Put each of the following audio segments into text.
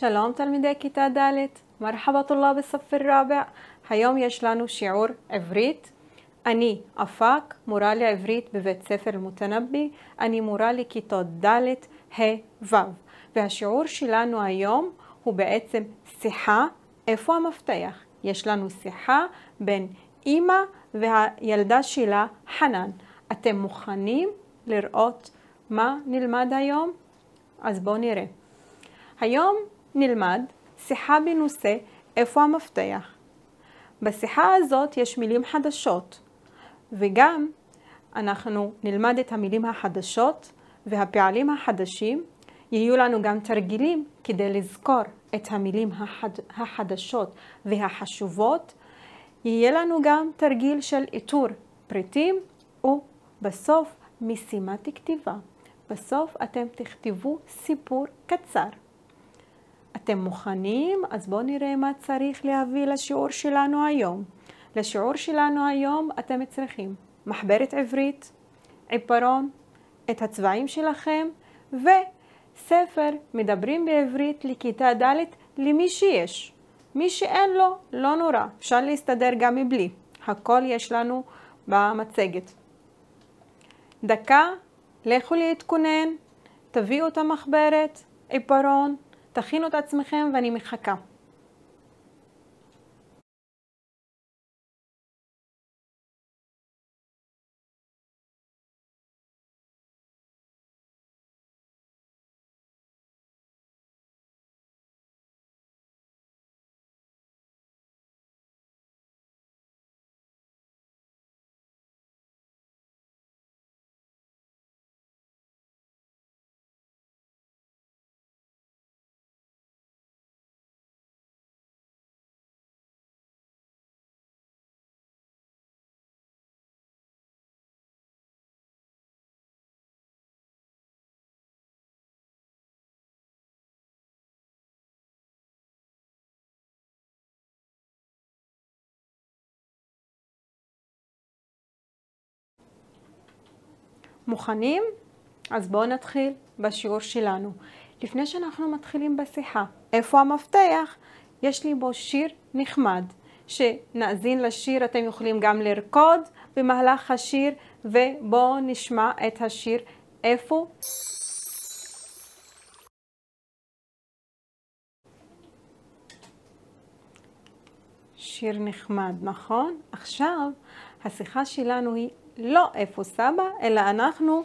שלום תלמידי כיתה ד', מרחבה טולאב בספר רבע. היום יש לנו שיעור עברית. אני אפק, מורה לעברית בבית ספר מותנבי אני מורה לכיתות ד', ה', ו', והשיעור שלנו היום הוא בעצם שיחה, איפה המפתח? יש לנו שיחה בין אימא והילדה שלה, חנן. אתם מוכנים לראות מה נלמד היום? אז בואו נראה. היום נלמד שיחה בנושא איפה המפתח. בשיחה הזאת יש מילים חדשות, וגם אנחנו נלמד את המילים החדשות והפעלים החדשים. יהיו לנו גם תרגילים כדי לזכור את המילים החד... החדשות והחשובות. יהיה לנו גם תרגיל של איתור פריטים, ובסוף משימת כתיבה. בסוף אתם תכתבו סיפור קצר. אתם מוכנים? אז בואו נראה מה צריך להביא לשיעור שלנו היום. לשיעור שלנו היום אתם צריכים מחברת עברית, עיפרון, את הצבעים שלכם וספר מדברים בעברית לכיתה ד' למי שיש. מי שאין לו, לא נורא, אפשר להסתדר גם מבלי. הכל יש לנו במצגת. דקה, לכו להתכונן, תביאו את המחברת, עיפרון, תכינו את עצמכם ואני מחכה. מוכנים? אז בואו נתחיל בשיעור שלנו. לפני שאנחנו מתחילים בשיחה, איפה המפתח? יש לי בו שיר נחמד. שנאזין לשיר, אתם יכולים גם לרקוד במהלך השיר, ובואו נשמע את השיר איפה. שיר נחמד, נכון? עכשיו השיחה שלנו היא לא איפה סבא, אלא אנחנו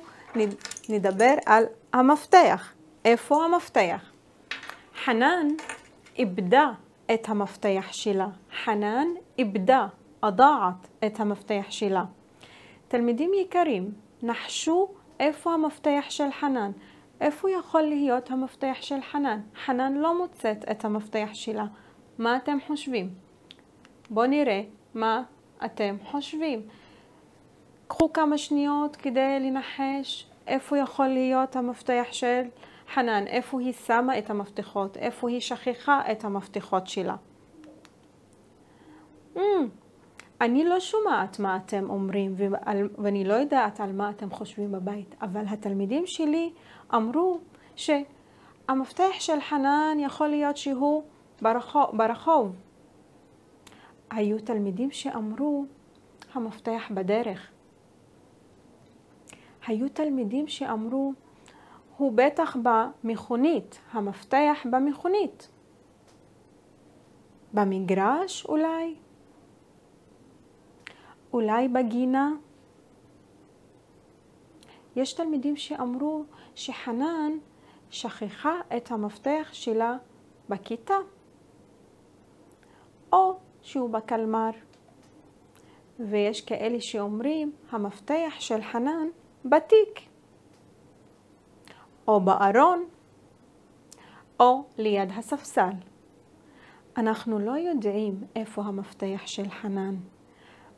נדבר על המפתח. איפה המפתח? חנן איבדה את המפתח שלה. חנן איבדה, אדעת את המפתח שלה. תלמידים יקרים, נחשו איפה המפתח של חנן. איפה יכול להיות המפתח של חנן? חנן לא מוצאת את המפתח שלה. מה אתם חושבים? בואו נראה מה אתם חושבים. קחו כמה שניות כדי לנחש איפה יכול להיות המפתח של חנן, איפה היא שמה את המפתחות, איפה היא שכחה את המפתחות שלה. Mm, אני לא שומעת מה אתם אומרים ועל, ואני לא יודעת על מה אתם חושבים בבית, אבל התלמידים שלי אמרו שהמפתח של חנן יכול להיות שהוא ברחוב. ברחוב. היו תלמידים שאמרו המפתח בדרך. היו תלמידים שאמרו, הוא בטח במכונית, המפתח במכונית. במגרש אולי? אולי בגינה? יש תלמידים שאמרו שחנן שכחה את המפתח שלה בכיתה, או שהוא בקלמר. ויש כאלה שאומרים, המפתח של חנן בתיק, או בארון, או ליד הספסל. אנחנו לא יודעים איפה המפתח של חנן.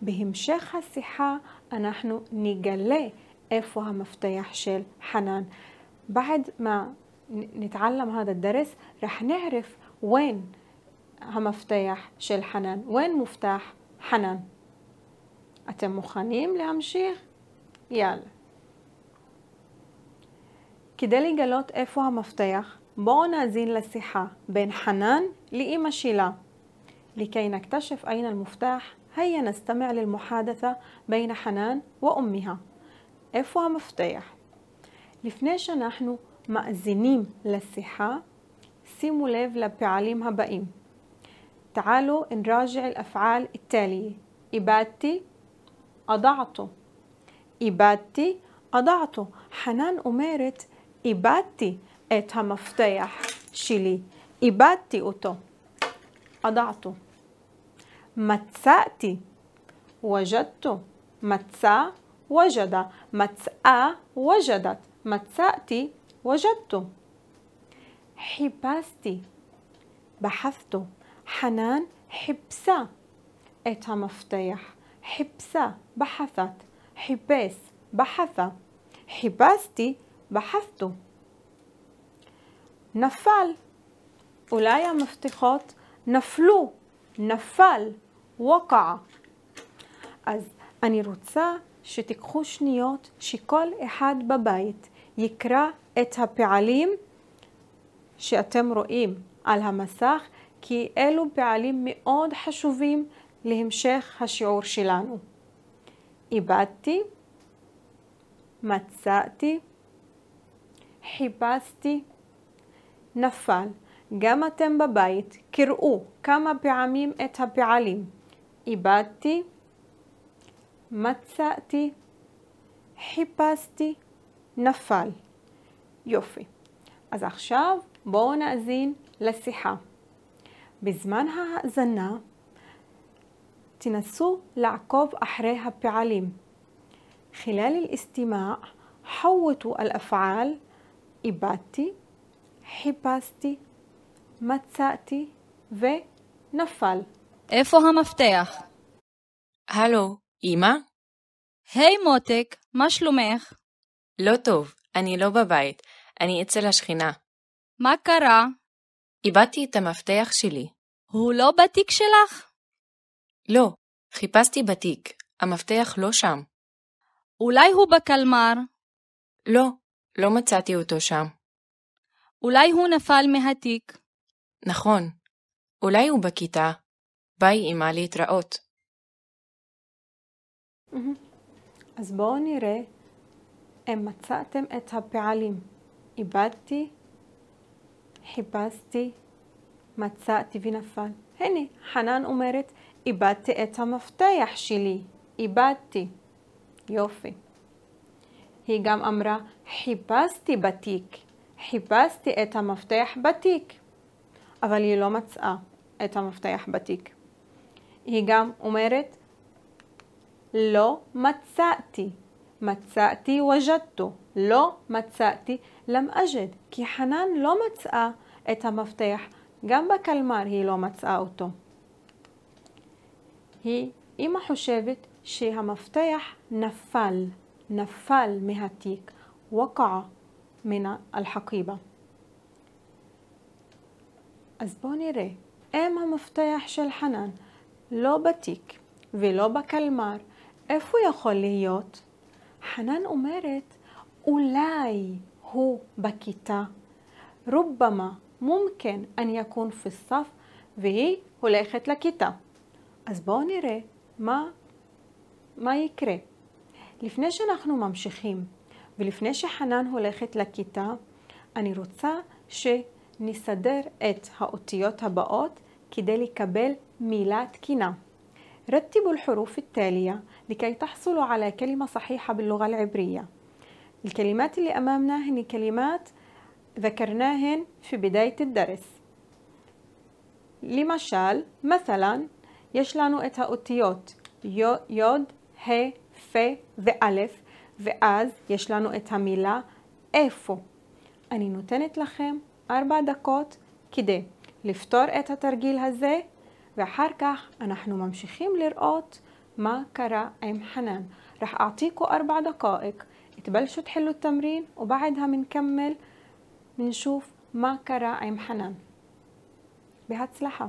בהמשך השיחה אנחנו נגלה איפה המפתח של חנן. بعد ما نتعلم هذا الدرس رح نعرف وين המפתח של חנן. وين מפתח חנן? אתם מוכנים להמשיך? יאללה. כדי לגלות איפה המפתח, בואו נאזין לשיחה בין חנן לאימא שלה. لكي نكتشف أين المفتاح هيا نستمع للمحادثة بين حنان وأمها إفوا مفتاح לפני שאנחנו מאזינים לשיחה, שימו לב לפעלים הבאים. تعالوا نراجع الأفعال التالية إبادتي أضعته إبادتي أضعته حنان أميرت איבדתי את המפתח שלי, איבדתי אותו, אדעתו. מצאתי, וג'דתו, מצא, וג'דה, מצאה, וג'דת, מצאתי, וג'דתו. חיפשתי, بحثته حنان حبسة إتها مفتاح حبسة بحثت حباس بحث حباستي בחפתו. נפל. אולי המפתחות נפלו, נפל, ווקע. אז אני רוצה שתיקחו שניות שכל אחד בבית יקרא את הפעלים שאתם רואים על המסך, כי אלו פעלים מאוד חשובים להמשך השיעור שלנו. איבדתי, מצאתי, חיפשתי נפל גם אתם בבית קראו כמה פעמים את הפעלים איבדתי, מצאתי, חיפשתי, נפל. יופי. אז עכשיו בואו נאזין לשיחה. בזמן ההאזנה תנסו לעקוב אחרי הפעלים. חילל خلال الاستماع حوطوا الأفعال איבדתי, חיפשתי, מצאתי ונפל. איפה המפתח? הלו, אמא? היי hey, מותק, מה שלומך? לא טוב, אני לא בבית, אני אצל השכינה. מה קרה? איבדתי את המפתח שלי. הוא לא בתיק שלך? לא, חיפשתי בתיק, המפתח לא שם. אולי הוא בקלמר? לא, לא מצאתי אותו שם. אולי הוא נפל מהתיק. נכון. אולי הוא בכיתה. ביי, אמא, להתראות. Mm-hmm. אז בואו נראה אם מצאתם את הפעלים. איבדתי, חיפשתי, מצאתי ונפל. הנה, חנן אומרת, איבדתי את המפתח שלי. איבדתי. יופי. היא גם אמרה, חיפשתי בתיק, חיפשתי את המפתח בתיק, אבל היא לא מצאה את המפתח בתיק. היא גם אומרת, לא מצאתי, מצאתי וג'דתו, לא מצאתי למאג'ד, כי חנן לא מצאה את המפתח, גם בקלמר היא לא מצאה אותו. היא, אימא חושבת שהמפתח נפל. نفال مهاتيك وقع من الحقيبة أزبوني ري إما مفتاح شلحنان لو بتيك ولو بكلمار إفو يخول ليوت حنان أمرت أولاي هو بكيتا ربما ممكن أن يكون في الصف وهي هلاخت لكيتا أزبوني ري ما ما يكره לפני שאנחנו ממשיכים ולפני שחנן הולכת לכיתה, אני רוצה שנסדר את האותיות הבאות כדי לקבל מילה תקינה. رتبوا الحروف التالية لكي تحصلوا على كلمة صحيحة باللغة العبرية الكلمات اللي أمامنا هن كلمات ذكرناهن في بداية الدرس لمثال مثلا يشلانو إتها أوتيوت يود هي פה ואלף, ואז יש לנו את המילה איפה. אני נותנת לכם ארבע דקות כדי לפתור את התרגיל הזה, ואחר כך אנחנו ממשיכים לראות מה קרה עם חנן. רח أعطيكوا ארבע دقائق تبلشوا תחילו תמרין, وبعدها منكمل ננשוף מה קרה עם חנן. בהצלחה.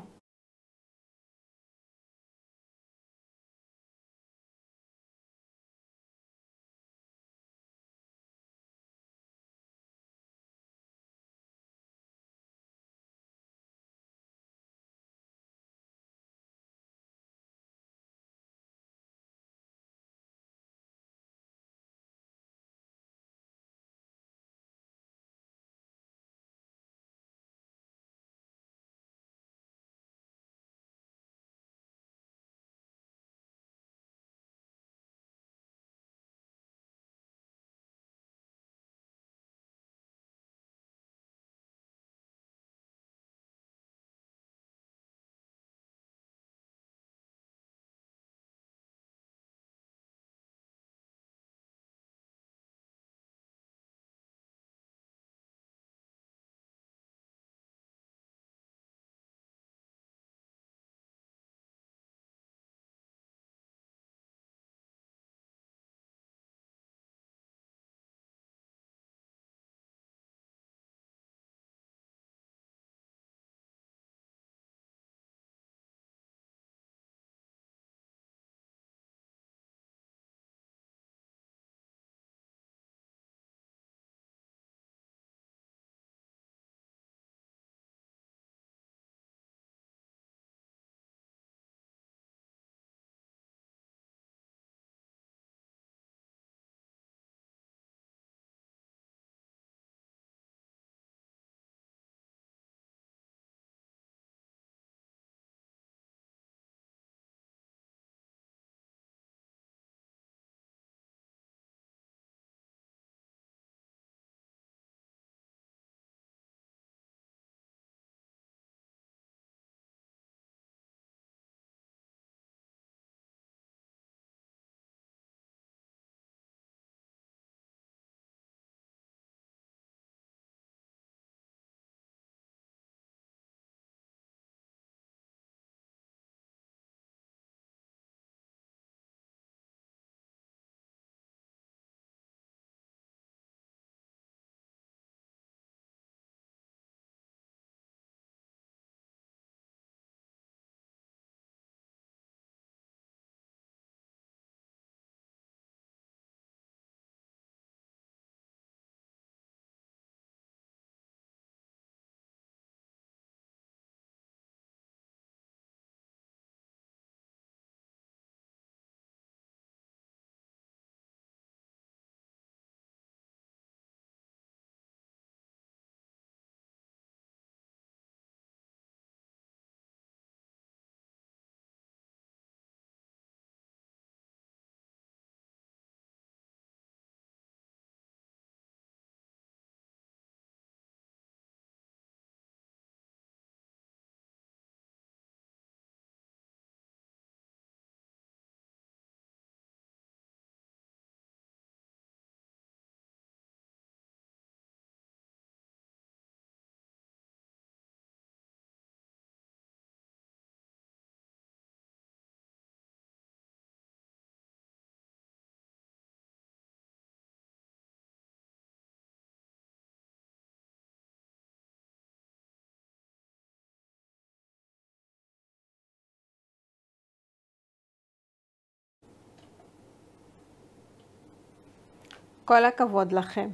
כל הכבוד לכם.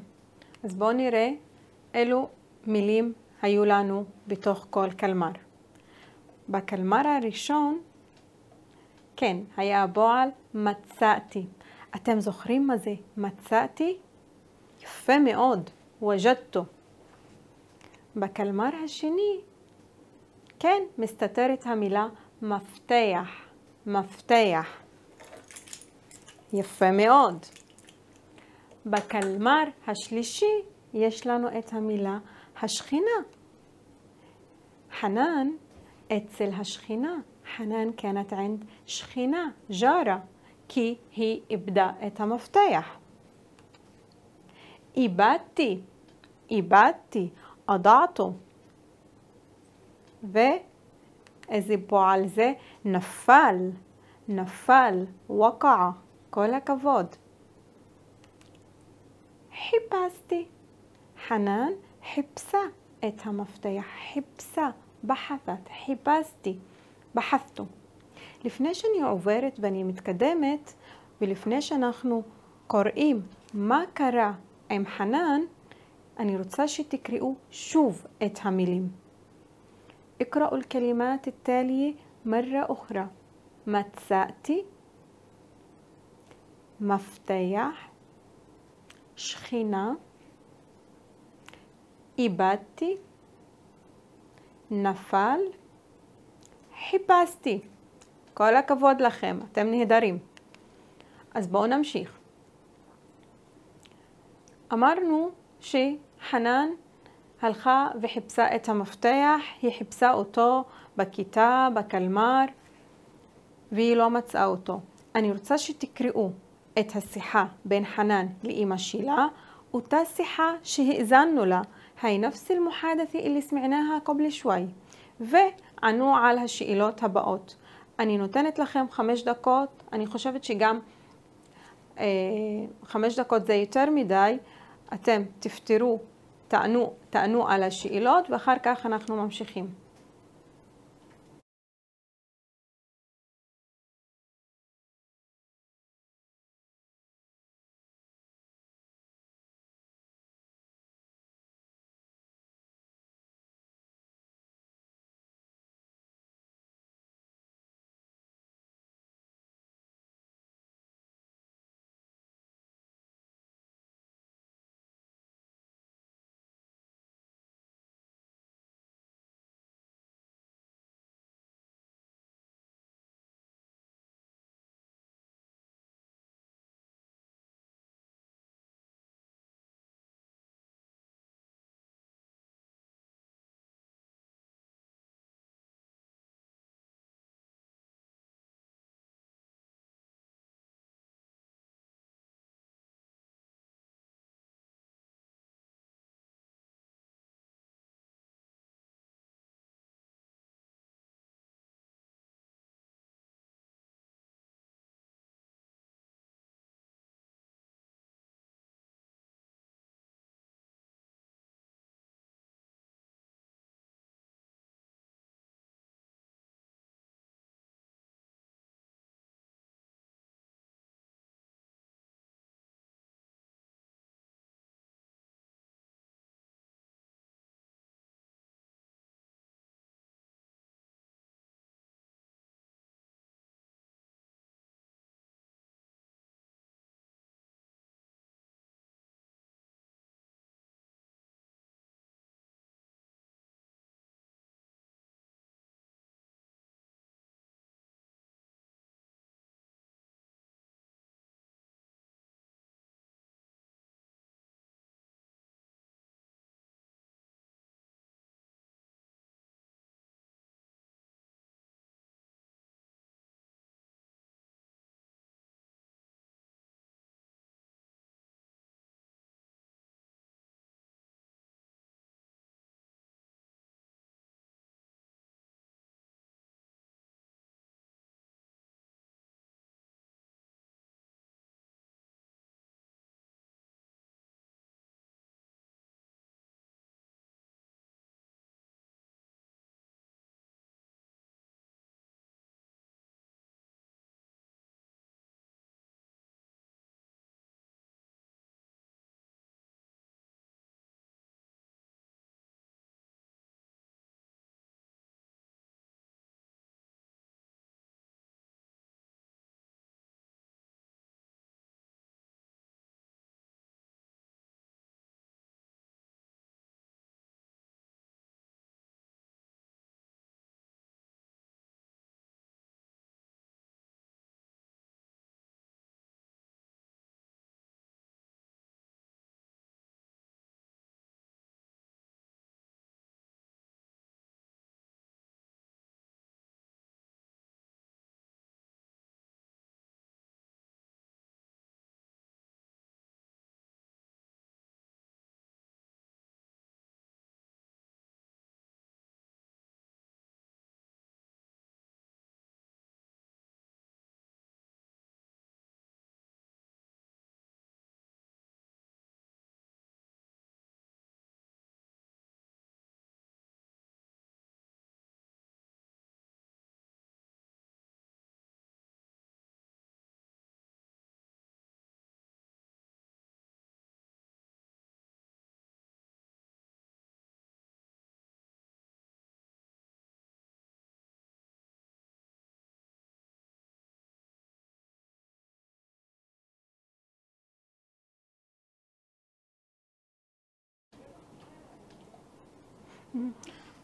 אז בואו נראה אילו מילים היו לנו בתוך כל קלמר. בקלמר הראשון, כן, היה הבועל מצאתי. אתם זוכרים מה זה מצאתי? יפה מאוד, וג'דתו. בקלמר השני, כן, מסתתרת המילה מפתח, מפתח. יפה מאוד. בקלמר השלישי יש לנו את המילה השכינה. חנן אצל השכינה. חנן כנת ענד שכינה, ג'ארה, כי היא איבדה את המפתח. איבדתי, איבדתי, אדעתו. ואיזה פועל זה? נפל, נפל, וקעה. כל הכבוד. حبستي حنان حبسة إتا مفتاح حبسة بحثت حباستي بحثت لفناشن يعوفرت بني متقدمت ولفناشن אנחנו קוראים ما كرا ام حنان أني רוצה تكرئو شوف إتها המילים. اقرأوا الكلمات التالية مرة أخرى. متسأتي مفتاح שכינה, איבדתי, נפל, חיפשתי. כל הכבוד לכם, אתם נהדרים. אז בואו נמשיך. אמרנו שחנן הלכה וחיפשה את המפתח, היא חיפשה אותו בכיתה, בקלמר, והיא לא מצאה אותו. אני רוצה שתקראו את השיחה בין חנן לאימא שלה, אותה שיחה שהאזנו לה, היי נפס אל-מוחדתי אלי סמענאה קובלי שוואי, וענו על השאלות הבאות. אני נותנת לכם חמש דקות, אני חושבת שגם אה, חמש דקות זה יותר מדי, אתם תפתרו, תענו, תענו על השאלות ואחר כך אנחנו ממשיכים.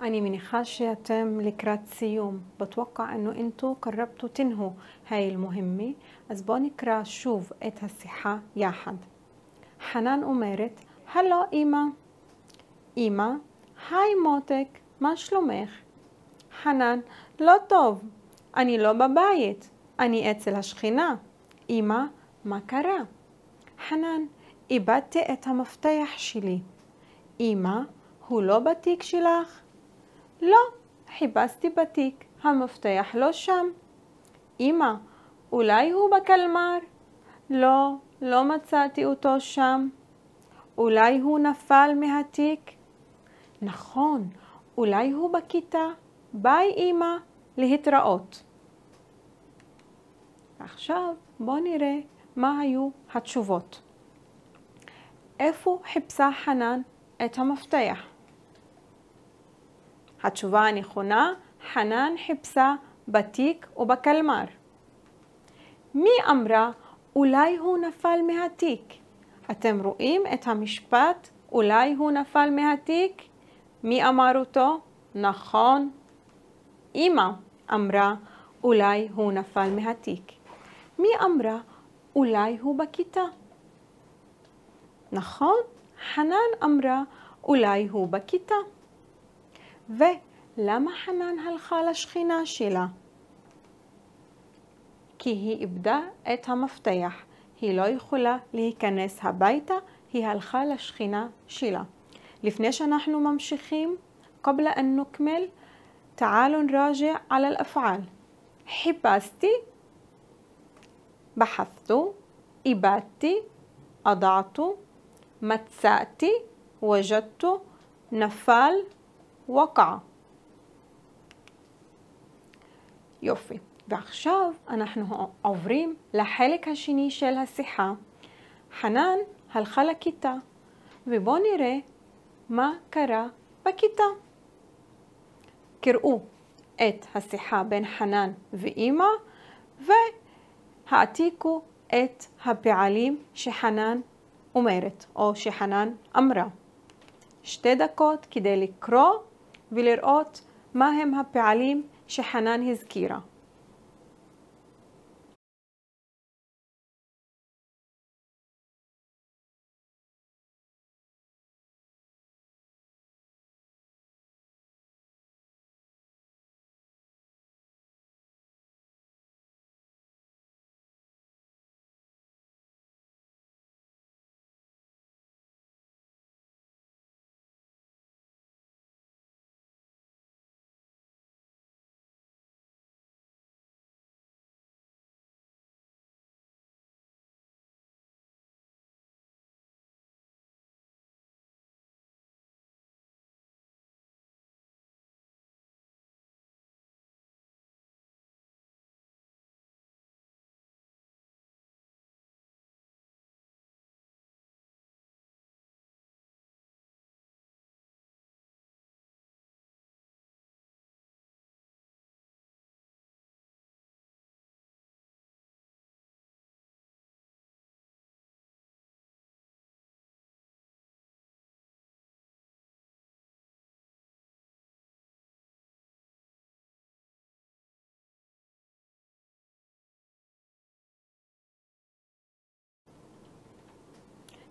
אני מניחה שאתם לקראת סיום, בטווקע אנו אינטו קרבתו תנהו היי מוהמי אז בואו נקרא שוב את השיחה יחד. חנן אומרת, הלו אמא. אמא, היי מותק, מה שלומך? חנן, לא טוב, אני לא בבית, אני אצל השכינה. אמא, מה קרה? חנן, איבדתי את המפתח שלי. אמא, הוא לא בתיק שלך? לא, חיפשתי בתיק, המפתח לא שם. אמא, אולי הוא בקלמר? לא, לא מצאתי אותו שם. אולי הוא נפל מהתיק? נכון, אולי הוא בכיתה. ביי אמא, להתראות. עכשיו בואו נראה מה היו התשובות. איפה חיפשה חנן את המפתח? התשובה הנכונה, חנן חיפשה בתיק ובקלמר. מי אמרה, אולי הוא נפל מהתיק? אתם רואים את המשפט, אולי הוא נפל מהתיק? מי אמר אותו? נכון. אמא אמרה, אולי הוא נפל מהתיק. מי אמרה, אולי הוא בכיתה? נכון, חנן אמרה, אולי הוא בכיתה. ולמה חנן הלכה לשכינה שלה? כי היא איבדה את המפתח, היא לא יכולה להיכנס הביתה, היא הלכה לשכינה שלה. לפני שאנחנו ממשיכים, قبل أن نكمل تعالوا نراجع على الأفعال حباستي بحثت إبادتي أضعت متسأتي وجدت نفال ווקע. יופי. ועכשיו אנחנו עוברים לחלק השני של השיחה. חנן הלכה לכיתה, ובואו נראה מה קרה בכיתה. קראו את השיחה בין חנן ואימא, והעתיקו את הפעלים שחנן אומרת, או שחנן אמרה. שתי דקות כדי לקרוא ולראות מה הם הפעלים שחנן הזכירה.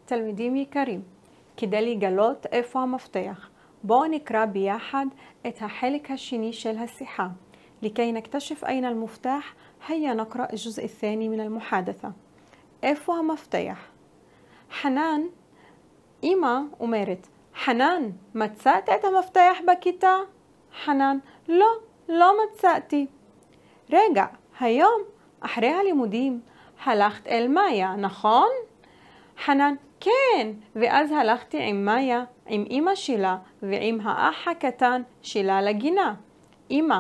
تلميذي كريم كدالي جلوت إفا مفتاح بونك راب يحد اتحالك هالشيني شيل هالسحام لكي نكتشف أين المفتاح هيا نقرأ الجزء الثاني من المحادثة إفوا مفتاح حنان إيما أمارت حنان ما تسأتت مفتاح بكيتا حنان لا لا ما تسأتي راجع هيوم أحريها لمديم هلخت المايا نخون حنان כן, ואז הלכתי עם מאיה, עם אימא שלה ועם האח הקטן שלה לגינה. אימא,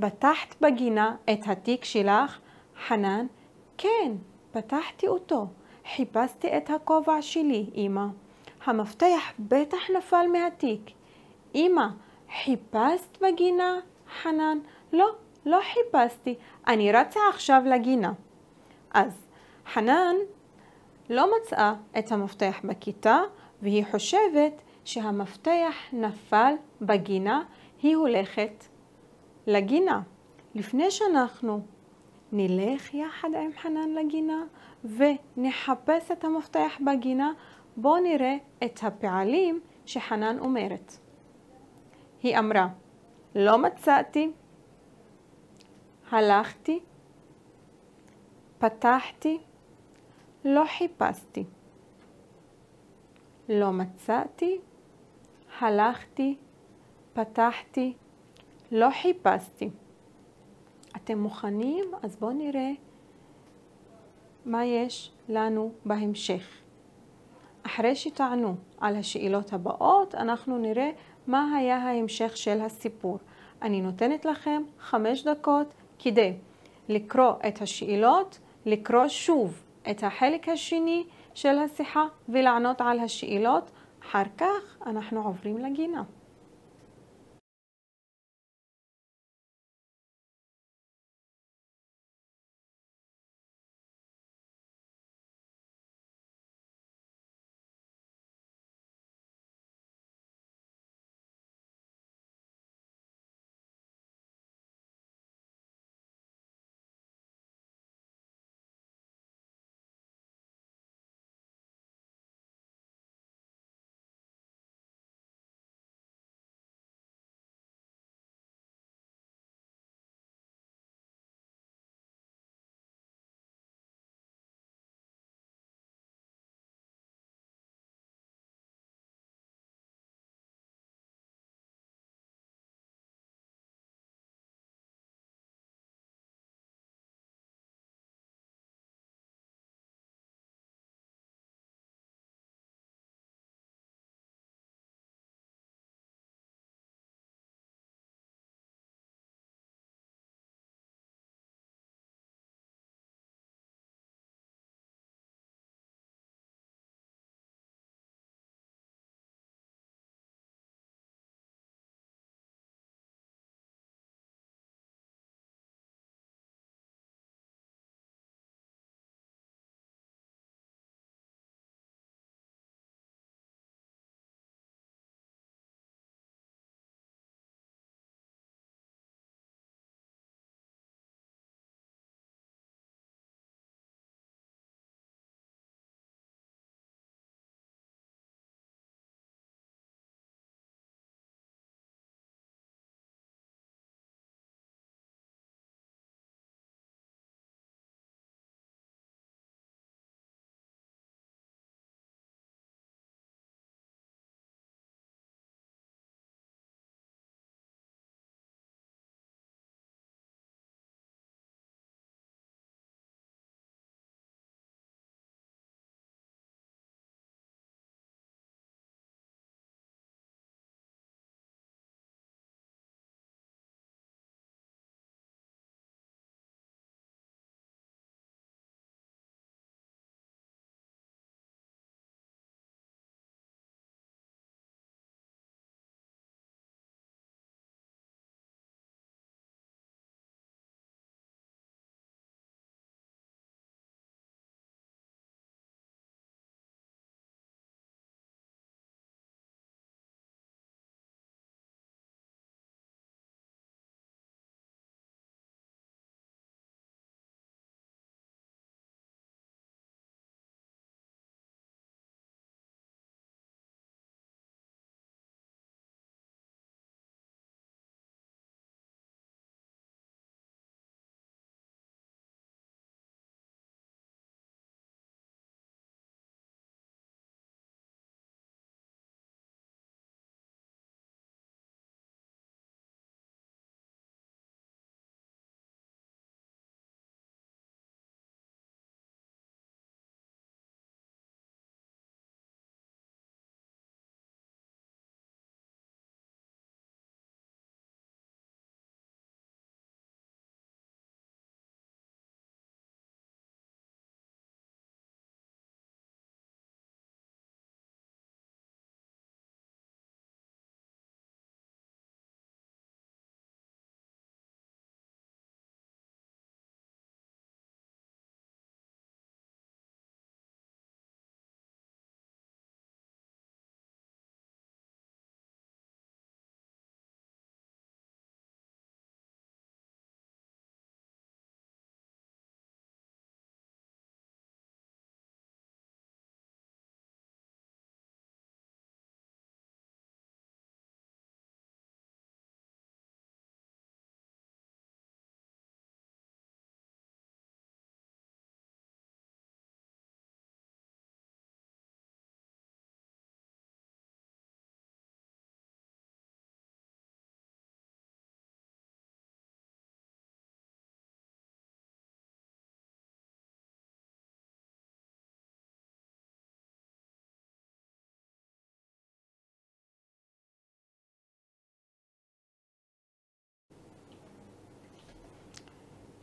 פתחת בגינה את התיק שלך? חנן, כן, פתחתי אותו. חיפשתי את הכובע שלי, אמא. המפתח בטח נפל מהתיק. אמא, חיפשת בגינה? חנן, לא, לא חיפשתי. אני רצה עכשיו לגינה. אז חנן לא מצאה את המפתח בכיתה והיא חושבת שהמפתח נפל בגינה, היא הולכת לגינה. לפני שאנחנו נלך יחד עם חנן לגינה ונחפש את המפתח בגינה, בואו נראה את הפעלים שחנן אומרת. היא אמרה, לא מצאתי, הלכתי, פתחתי, לא חיפשתי. לא מצאתי, הלכתי, פתחתי, לא חיפשתי. אתם מוכנים? אז בואו נראה מה יש לנו בהמשך. אחרי שטענו על השאלות הבאות, אנחנו נראה מה היה ההמשך של הסיפור. אני נותנת לכם חמש דקות כדי לקרוא את השאלות, לקרוא שוב את החלק השני של השיחה ולענות על השאלות. אחר כך אנחנו עוברים לגינה.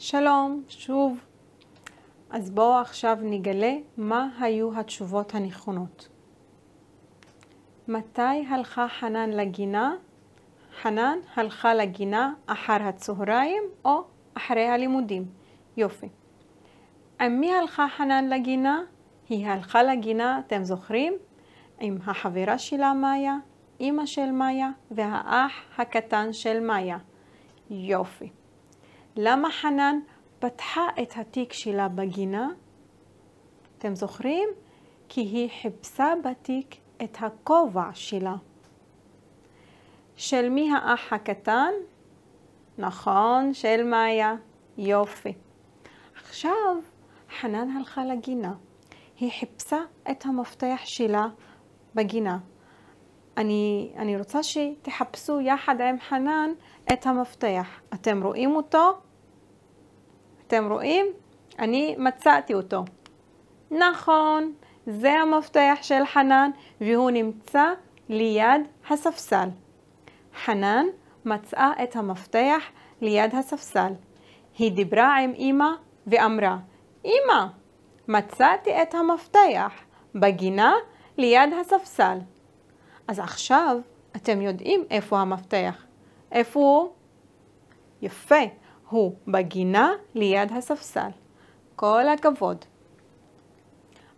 שלום, שוב. אז בואו עכשיו נגלה מה היו התשובות הנכונות. מתי הלכה חנן לגינה? חנן הלכה לגינה אחר הצהריים או אחרי הלימודים. יופי. עם מי הלכה חנן לגינה? היא הלכה לגינה, אתם זוכרים? עם החברה שלה מאיה, אימא של מאיה והאח הקטן של מאיה. יופי. למה חנן פתחה את התיק שלה בגינה? אתם זוכרים? כי היא חיפשה בתיק את הכובע שלה. של מי האח הקטן? נכון, של מאיה. יופי. עכשיו חנן הלכה לגינה. היא חיפשה את המפתח שלה בגינה. אני, אני רוצה שתחפשו יחד עם חנן את המפתח. אתם רואים אותו? אתם רואים? אני מצאתי אותו. נכון, זה המפתח של חנן, והוא נמצא ליד הספסל. חנן מצאה את המפתח ליד הספסל. היא דיברה עם אמא ואמרה, אמא, מצאתי את המפתח בגינה ליד הספסל. אז עכשיו אתם יודעים איפה המפתח. איפה הוא? יפה. הוא בגינה ליד הספסל. כל הכבוד.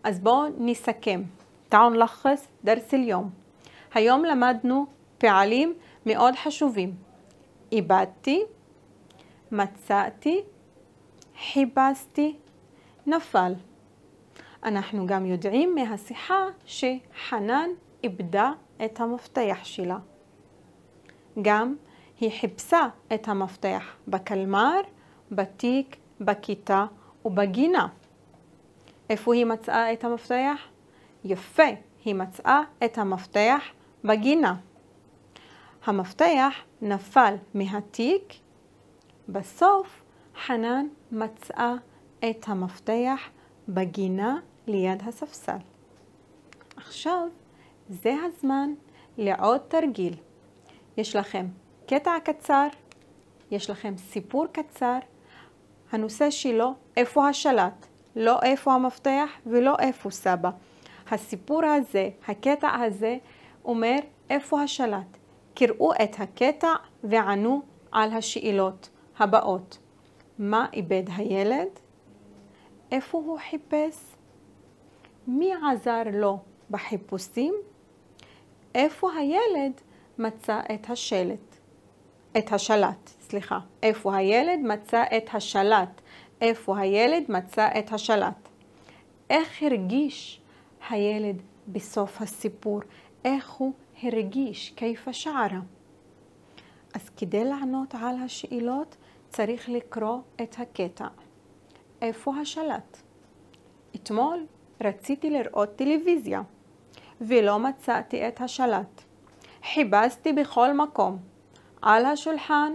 אז בואו נסכם. تعالوا לחס درس اليوم היום למדנו פעלים מאוד חשובים. איבדתי, מצאתי, חיפשתי, נפל. אנחנו גם יודעים מהשיחה שחנן איבדה את המפתח שלה. גם היא חיפשה את המפתח בקלמר, בתיק, בכיתה ובגינה. איפה היא מצאה את המפתח? יפה, היא מצאה את המפתח בגינה. המפתח נפל מהתיק. בסוף חנן מצאה את המפתח בגינה ליד הספסל. עכשיו זה הזמן לעוד תרגיל. יש לכם קטע קצר, יש לכם סיפור קצר, הנושא שלו איפה השלט, לא איפה המפתח ולא איפה סבא. הסיפור הזה, הקטע הזה, אומר איפה השלט. קראו את הקטע וענו על השאלות הבאות. מה איבד הילד? איפה הוא חיפש? מי עזר לו בחיפושים? איפה הילד מצא את השלט? את השלט, סליחה. איפה הילד מצא את השלט? איפה הילד מצא את השלט? איך הרגיש הילד בסוף הסיפור? איך הוא הרגיש? כיפה שערה? אז כדי לענות על השאלות צריך לקרוא את הקטע. איפה השלט? אתמול רציתי לראות טלוויזיה ולא מצאתי את השלט. חיפשתי בכל מקום. על השולחן,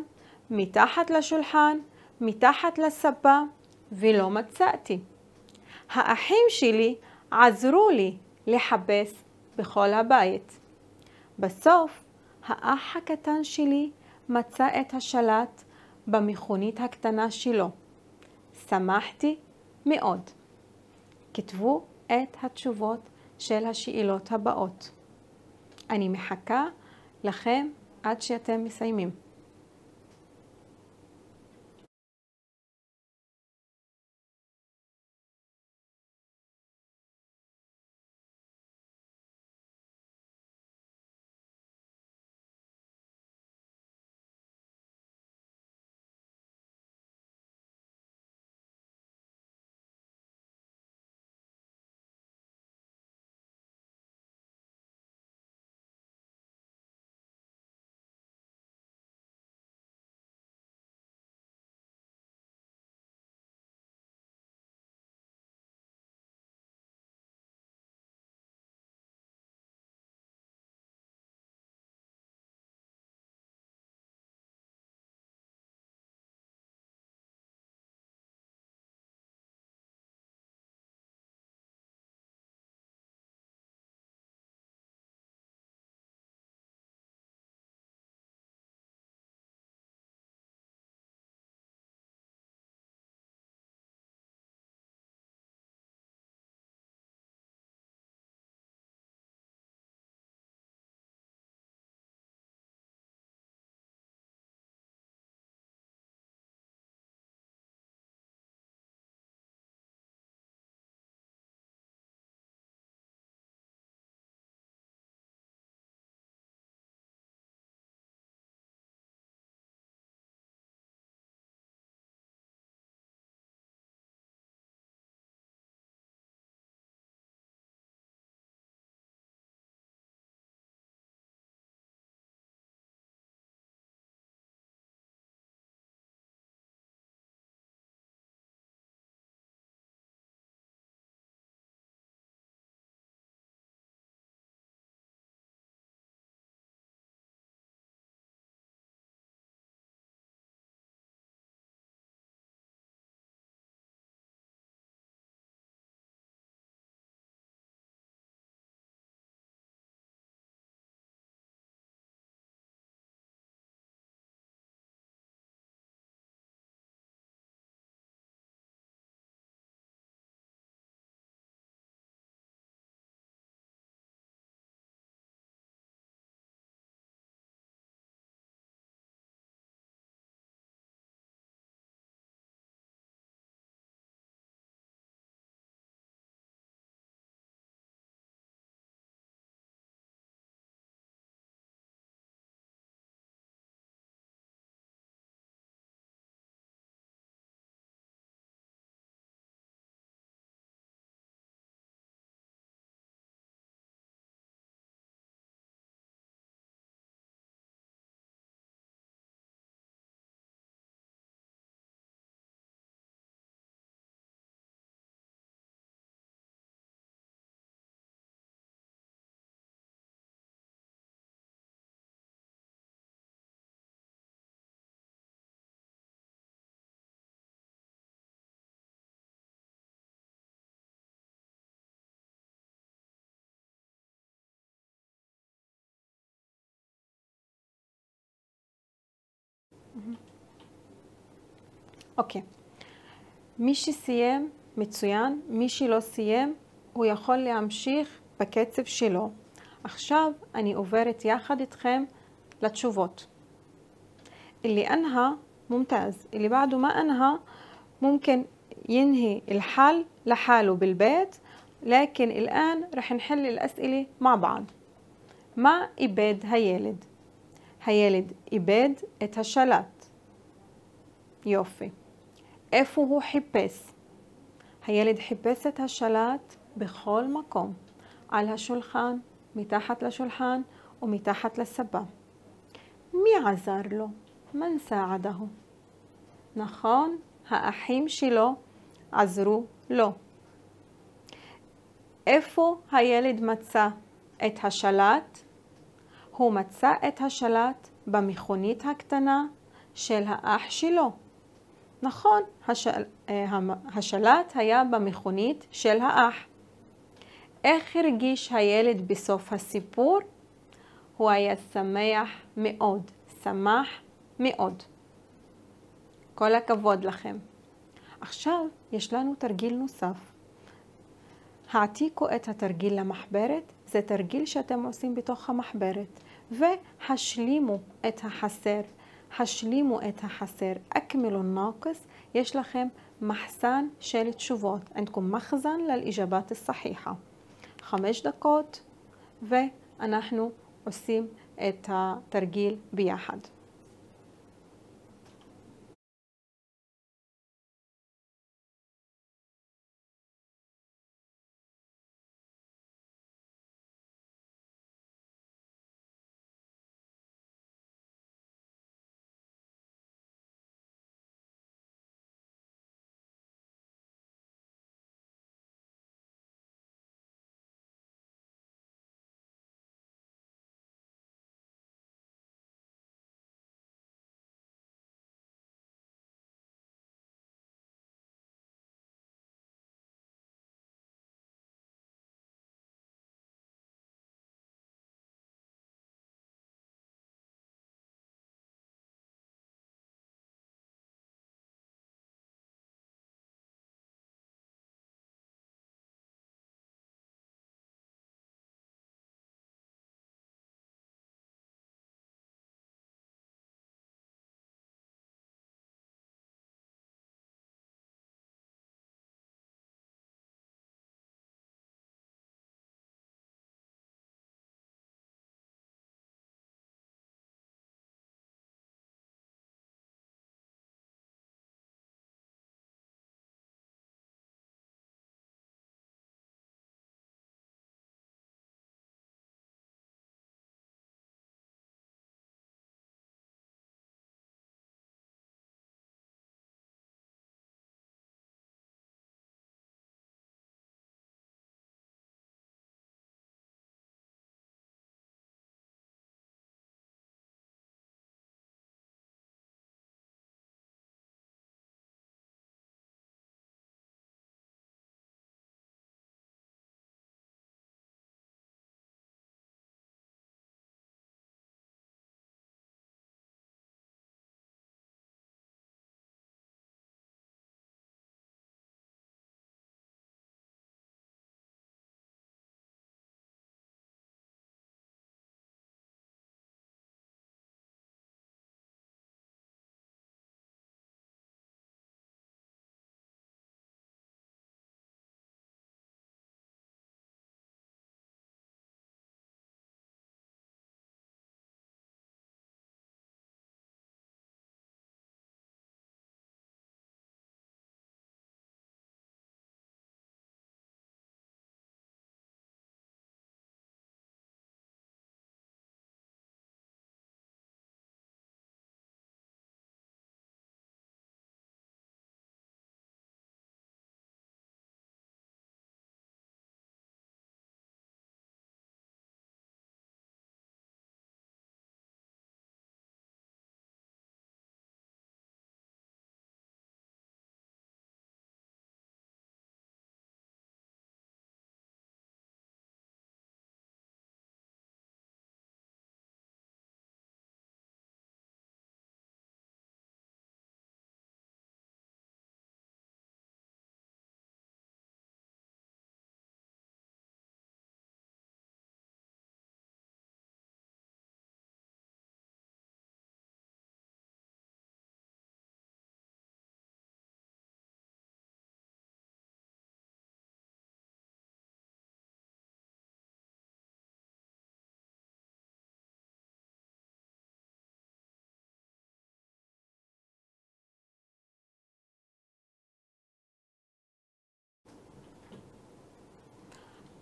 מתחת לשולחן, מתחת לספה, ולא מצאתי. האחים שלי עזרו לי לחפש בכל הבית. בסוף, האח הקטן שלי מצא את השלט במכונית הקטנה שלו. שמחתי מאוד. כתבו את התשובות של השאלות הבאות. אני מחכה לכם עד שאתם מסיימים. אוקיי. Mhm. מי שסיים, מצוין, מי שלא סיים, הוא יכול להמשיך בקצב שלו. עכשיו אני עוברת יחד איתכם לתשובות. اللي أنهى ممتاز اللي بعده ما أنهى ممكن ينهي الحل لحاله بالبيت لكن الآن رح نحل الأسئلة مع بعض ما إباد هيالد הילד איבד את השלט. יופי. איפה הוא חיפש? הילד חיפש את השלט בכל מקום, על השולחן, מתחת לשולחן ומתחת לספה. מי עזר לו? מן סעדהו? נכון, האחים שלו עזרו לו. איפה הילד מצא את השלט? הוא מצא את השלט במכונית הקטנה של האח שלו. נכון, השל... אה, השלט היה במכונית של האח. איך הרגיש הילד בסוף הסיפור? הוא היה שמח מאוד, שמח מאוד. כל הכבוד לכם. עכשיו יש לנו תרגיל נוסף. העתיקו את התרגיל למחברת, זה תרגיל שאתם עושים בתוך המחברת. והשלימו את החסר, השלימו את החסר, אקמלו נאקס. יש לכם מחסן של תשובות, עندكم מחזן א-סחיחה. חמש דקות, ואנחנו עושים את התרגיל ביחד.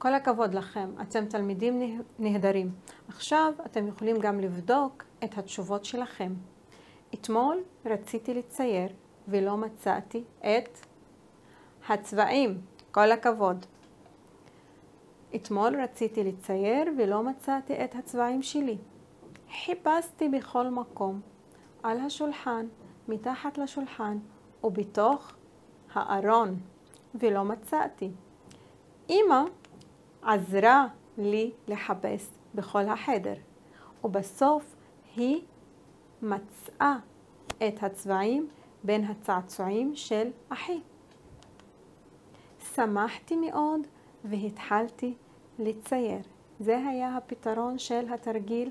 כל הכבוד לכם, אתם תלמידים נהדרים. עכשיו אתם יכולים גם לבדוק את התשובות שלכם. אתמול רציתי לצייר ולא מצאתי את הצבעים. כל הכבוד. אתמול רציתי לצייר ולא מצאתי את הצבעים שלי. חיפשתי בכל מקום, על השולחן, מתחת לשולחן ובתוך הארון, ולא מצאתי. אמא עזרה לי לחפש בכל החדר, ובסוף היא מצאה את הצבעים בין הצעצועים של אחי. שמחתי מאוד והתחלתי לצייר. זה היה הפתרון של התרגיל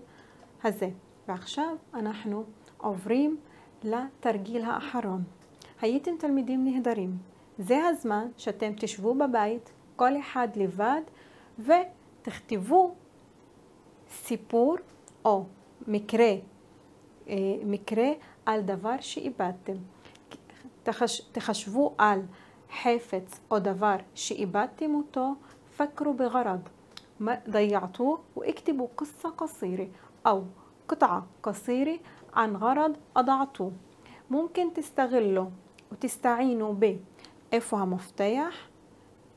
הזה. ועכשיו אנחנו עוברים לתרגיל האחרון. הייתם תלמידים נהדרים. זה הזמן שאתם תשבו בבית, כל אחד לבד, ותכתבו סיפור או מקרה, מקרה על דבר שאיבדתם. תחש, תחשבו על حافظ أو دفار شئباتم تو فكروا بغرض ما ضيعتوه واكتبوا قصة قصيرة أو قطعة قصيرة عن غرض أضعتوه ممكن تستغلوا وتستعينوا ب إفوها مفتاح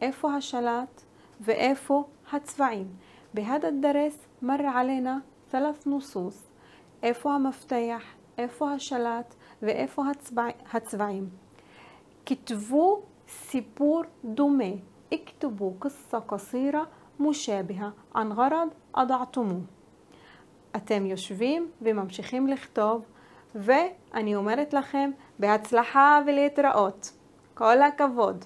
إفوها شلات ואיפה הצבעים. בהדה الدرس מר עלינו ثلاث נוסוס. איפה המפתח, איפה השלט ואיפה הצבע... הצבעים. כתבו סיפור דומה. اكتبوا قصة قصيرة مشابهة عن غرض أضعتموه. אתם יושבים וממשיכים לכתוב, ואני אומרת לכם בהצלחה ולהתראות. כל הכבוד.